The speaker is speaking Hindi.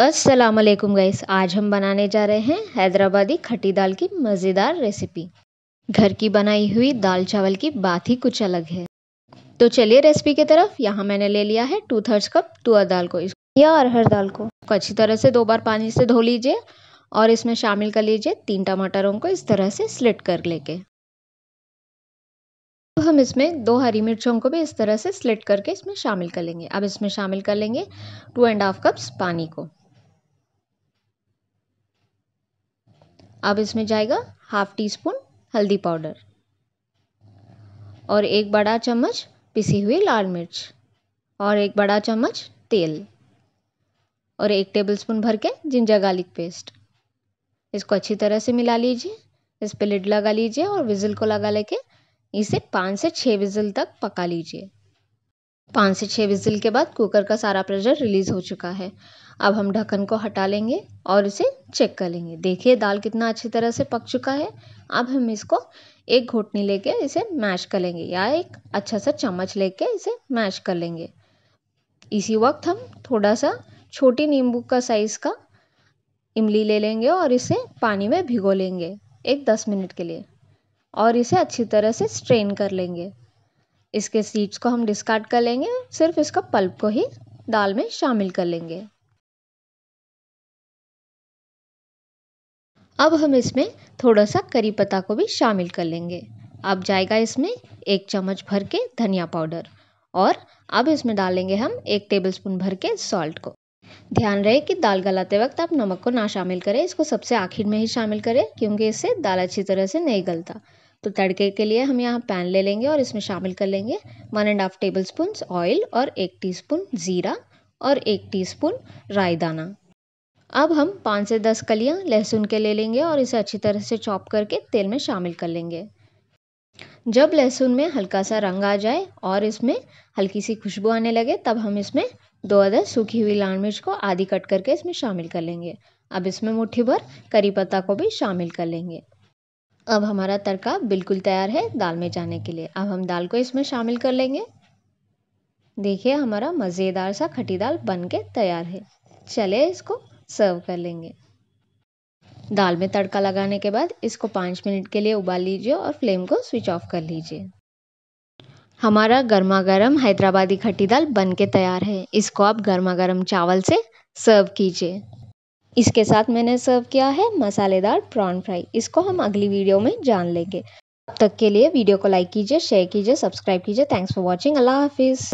असलम गाइस आज हम बनाने जा रहे हैं हैदराबादी खट्टी दाल की मज़ेदार रेसिपी घर की बनाई हुई दाल चावल की बात ही कुछ अलग है तो चलिए रेसिपी की तरफ यहाँ मैंने ले लिया है टू थर्ड्स कप तुअर दाल को या अरहर दाल को अच्छी तरह से दो बार पानी से धो लीजिए और इसमें शामिल कर लीजिए तीन टमाटरों को इस तरह से स्लिट कर लेके अब तो हम इसमें दो हरी मिर्चों को भी इस तरह से स्लिट करके इसमें शामिल कर लेंगे अब इसमें शामिल कर लेंगे टू एंड हाफ कप्स पानी को अब इसमें जाएगा हाफ़ टी स्पून हल्दी पाउडर और एक बड़ा चम्मच पिसी हुई लाल मिर्च और एक बड़ा चम्मच तेल और एक टेबलस्पून भर के जिंजर गार्लिक पेस्ट इसको अच्छी तरह से मिला लीजिए इस पर लिड लगा लीजिए और विज़िल को लगा लेके इसे पाँच से छः विज़िल तक पका लीजिए पाँच से छः विज़िल के बाद कुकर का सारा प्रेशर रिलीज़ हो चुका है अब हम ढक्कन को हटा लेंगे और इसे चेक कर लेंगे देखिए दाल कितना अच्छी तरह से पक चुका है अब हम इसको एक घोटनी लेके इसे मैश कर लेंगे या एक अच्छा सा चम्मच लेके इसे मैश कर लेंगे इसी वक्त हम थोड़ा सा छोटी नींबू का साइज़ का इमली ले लेंगे और इसे पानी में भिगो लेंगे एक दस मिनट के लिए और इसे अच्छी तरह से स्ट्रेन कर लेंगे इसके सीड्स को हम डिस्कार्ड कर लेंगे सिर्फ इसका पल्प को ही दाल में शामिल कर लेंगे अब हम इसमें थोड़ा सा करी पत्ता को भी शामिल कर लेंगे अब जाएगा इसमें एक चम्मच भर के धनिया पाउडर और अब इसमें डालेंगे हम एक टेबलस्पून भर के सॉल्ट को ध्यान रहे कि दाल गलाते वक्त आप नमक को ना शामिल करें इसको सबसे आखिर में ही शामिल करें क्योंकि इससे दाल अच्छी तरह से नहीं गलता तो तड़के के लिए हम यहाँ पैन ले लेंगे और इसमें शामिल कर लेंगे one and half tablespoon oil और एक स्पून ज़ीरा और एक टी राई दाना अब हम पाँच से दस कलियाँ लहसुन के ले लेंगे और इसे अच्छी तरह से चॉप करके तेल में शामिल कर लेंगे जब लहसुन में हल्का सा रंग आ जाए और इसमें हल्की सी खुशबू आने लगे तब हम इसमें दो अदर सूखी हुई लाल मिर्च को आधी कट करके इसमें शामिल कर लेंगे अब इसमें मुट्ठी भर करी पत्ता को भी शामिल कर लेंगे अब हमारा तड़का बिल्कुल तैयार है दाल में जाने के लिए अब हम दाल को इसमें शामिल कर लेंगे देखिए हमारा मज़ेदार सा खटी दाल बन के तैयार है चले इसको सर्व कर लेंगे दाल में तड़का लगाने के बाद इसको पाँच मिनट के लिए उबाल लीजिए और फ्लेम को स्विच ऑफ कर लीजिए हमारा गर्मा गर्म हैदराबादी खट्टी दाल बन के तैयार है इसको आप गर्मा गर्म चावल से सर्व कीजिए इसके साथ मैंने सर्व किया है मसालेदार प्रॉन फ्राई इसको हम अगली वीडियो में जान लेंगे तब तक के लिए वीडियो को लाइक कीजिए शेयर कीजिए सब्सक्राइब कीजिए थैंक्स फॉर वॉचिंग अल्लाह हाफिज़